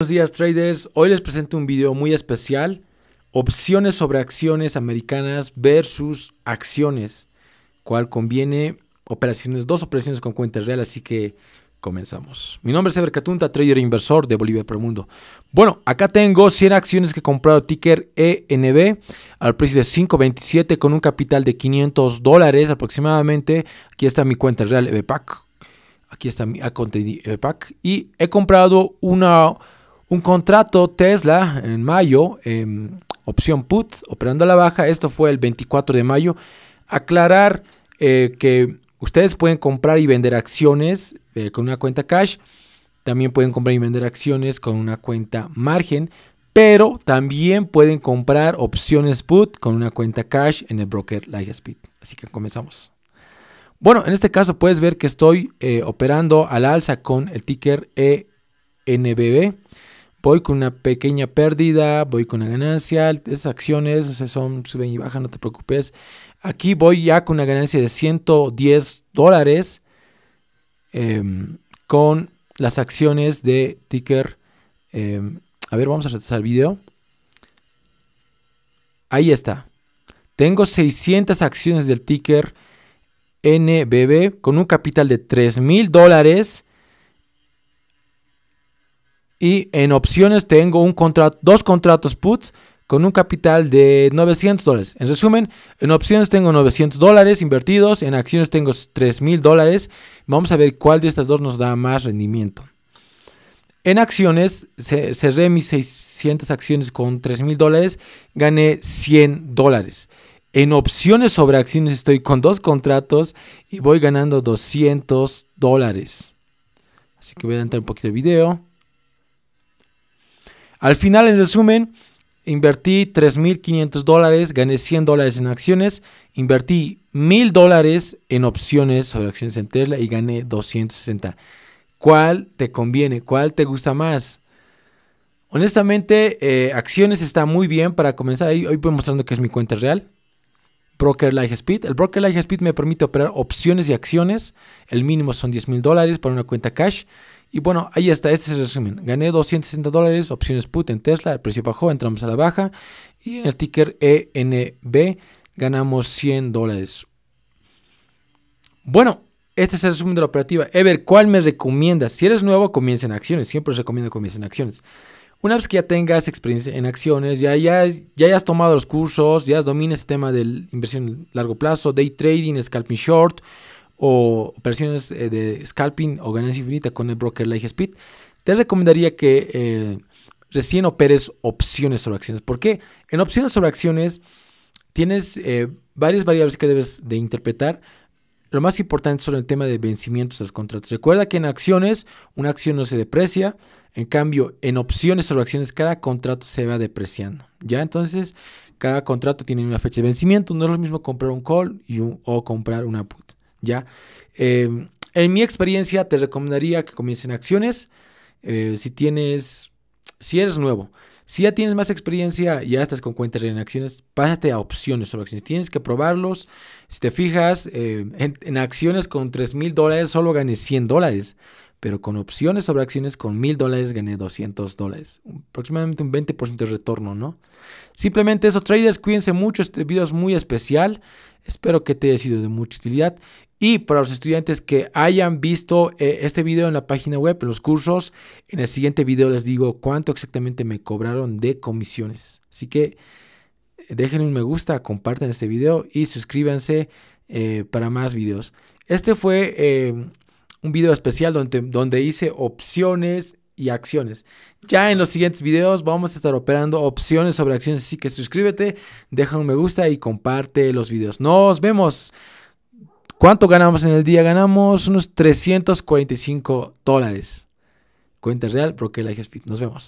Buenos días traders, hoy les presento un video muy especial, opciones sobre acciones americanas versus acciones, cuál conviene operaciones, dos operaciones con cuenta real, así que comenzamos. Mi nombre es Ever trader inversor de Bolivia por Mundo. Bueno, acá tengo 100 acciones que he comprado ticker ENB al precio de 5.27 con un capital de 500 dólares aproximadamente. Aquí está mi cuenta real EBPAC. Aquí está mi de EBPAC. Y he comprado una un contrato Tesla en mayo, em, opción put, operando a la baja, esto fue el 24 de mayo. Aclarar eh, que ustedes pueden comprar y vender acciones eh, con una cuenta cash, también pueden comprar y vender acciones con una cuenta margen, pero también pueden comprar opciones put con una cuenta cash en el broker Lightspeed. Así que comenzamos. Bueno, en este caso puedes ver que estoy eh, operando operando la alza con el ticker ENBB voy con una pequeña pérdida, voy con una ganancia, esas acciones son suben y bajan, no te preocupes. Aquí voy ya con una ganancia de 110 dólares em, con las acciones de Ticker. Em, a ver, vamos a retrasar el video. Ahí está. Tengo 600 acciones del Ticker NBB con un capital de 3 mil dólares y en opciones tengo un contrato, dos contratos puts con un capital de 900 dólares. En resumen, en opciones tengo 900 dólares invertidos, en acciones tengo 3000 dólares. Vamos a ver cuál de estas dos nos da más rendimiento. En acciones, cerré mis 600 acciones con 3000 dólares, gané 100 dólares. En opciones sobre acciones estoy con dos contratos y voy ganando 200 dólares. Así que voy a entrar un poquito de video. Al final, en resumen, invertí 3.500 gané 100 dólares en acciones, invertí 1.000 en opciones sobre acciones en Tesla y gané 260. ¿Cuál te conviene? ¿Cuál te gusta más? Honestamente, eh, acciones está muy bien para comenzar. hoy voy mostrando que es mi cuenta real. Broker Life Speed. El Broker Life Speed me permite operar opciones y acciones. El mínimo son $10,000 para una cuenta cash. Y bueno, ahí está, este es el resumen. Gané 260 dólares, opciones put en Tesla, el precio bajó, entramos a la baja. Y en el ticker ENB ganamos 100 dólares. Bueno, este es el resumen de la operativa. Ever, ¿cuál me recomiendas? Si eres nuevo, comienza en acciones. Siempre os recomiendo comienza en acciones. Una vez que ya tengas experiencia en acciones, ya, ya, ya hayas tomado los cursos, ya domines el tema de inversión a largo plazo, day trading, scalping short, o operaciones eh, de scalping o ganancia infinita con el broker Speed, te recomendaría que eh, recién operes opciones sobre acciones. ¿Por qué? en opciones sobre acciones tienes eh, varias variables que debes de interpretar. Lo más importante sobre el tema de vencimientos de los contratos. Recuerda que en acciones una acción no se deprecia, en cambio en opciones sobre acciones cada contrato se va depreciando. Ya entonces cada contrato tiene una fecha de vencimiento, no es lo mismo comprar un call o comprar una put. ¿ya? Em, en mi experiencia te recomendaría que comiencen acciones eh, si tienes, si eres nuevo. Si ya tienes más experiencia, y ya estás con cuentas en acciones, pásate a opciones sobre acciones. Tienes que probarlos. Si te fijas, em, en, acciones con 3 mil dólares solo ganes 100 dólares pero con opciones sobre acciones con mil dólares gané 200 dólares. Aproximadamente un 20% de retorno, ¿no? Simplemente eso, traders, cuídense mucho. Este video es muy especial. Espero que te haya sido de mucha utilidad. Y para los estudiantes que hayan visto eh, este video en la página web, en los cursos, en el siguiente video les digo cuánto exactamente me cobraron de comisiones. Así que eh, déjenme un me gusta, compartan este video y suscríbanse eh, para más videos. Este fue un video especial donde, donde hice opciones y acciones. Ya en los siguientes videos vamos a estar operando opciones sobre acciones, así que suscríbete, deja un me gusta y comparte los videos. Nos vemos. ¿Cuánto ganamos en el día? Ganamos unos 345 dólares. Cuenta real, Broker Life Speed. Nos vemos.